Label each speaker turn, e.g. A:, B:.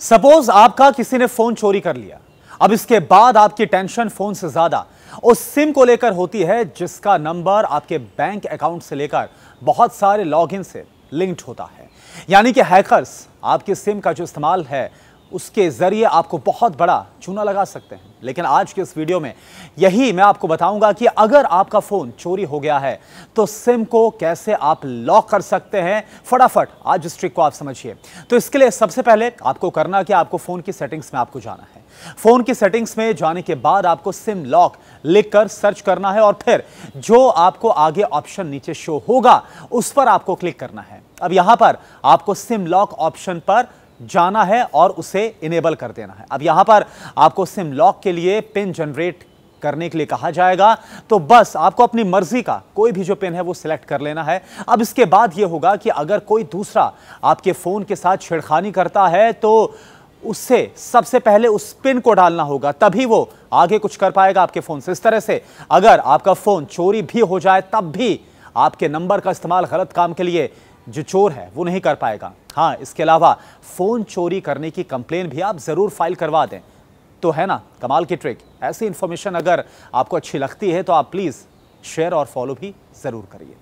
A: suppose आपका किसी ने फोन चोरी कर लिया अब इसके बाद आपकी टेंशन फोन से ज्यादा उस सिम को लेकर होती है जिसका नंबर आपके बैंक अकाउंट से लेकर बहुत सारे लॉगिन से लिंक्ड होता है यानी कि हैकर्स आपके सिम का जो इस्तेमाल है उसके ज़रिए आपको बहुत बड़ा चूना लगा सकते हैं लेकिन आज के इस वीडियो में यही मैं आपको बताऊंगा कि अगर आपका फ़ोन चोरी हो गया है तो सिम को कैसे आप लॉक कर सकते हैं फटाफट आज इस ट्रिक को आप समझिए तो इसके लिए सबसे पहले आपको करना कि आपको फ़ोन की सेटिंग्स में आपको जाना है फ़ोन की सेटिंग्स में जाने के बाद आपको सिम लॉक लिखकर सर्च करना है और फिर जो आपको आगे ऑप्शन नीचे शो होगा उस पर आपको क्लिक करना है अब यहां पर आपको सिम लॉक ऑप्शन पर जाना है और उसे इनेबल कर देना है अब यहां पर आपको सिम लॉक के लिए पिन जनरेट करने के लिए कहा जाएगा तो बस आपको अपनी मर्जी का कोई भी जो पिन है वो सिलेक्ट कर लेना है अब इसके बाद ये होगा कि अगर कोई दूसरा आपके फ़ोन के साथ छेड़खानी करता है तो उससे सबसे पहले उस पिन को डालना होगा तभी वो आगे कुछ कर पाएगा आपके फ़ोन से इस तरह से अगर आपका फ़ोन चोरी भी हो जाए तब भी आपके नंबर का इस्तेमाल गलत काम के लिए जो चोर है वो नहीं कर पाएगा हाँ इसके अलावा फ़ोन चोरी करने की कंप्लेन भी आप ज़रूर फाइल करवा दें तो है ना कमाल की ट्रिक ऐसी इंफॉर्मेशन अगर आपको अच्छी लगती है तो आप प्लीज़ शेयर और फॉलो भी ज़रूर करिए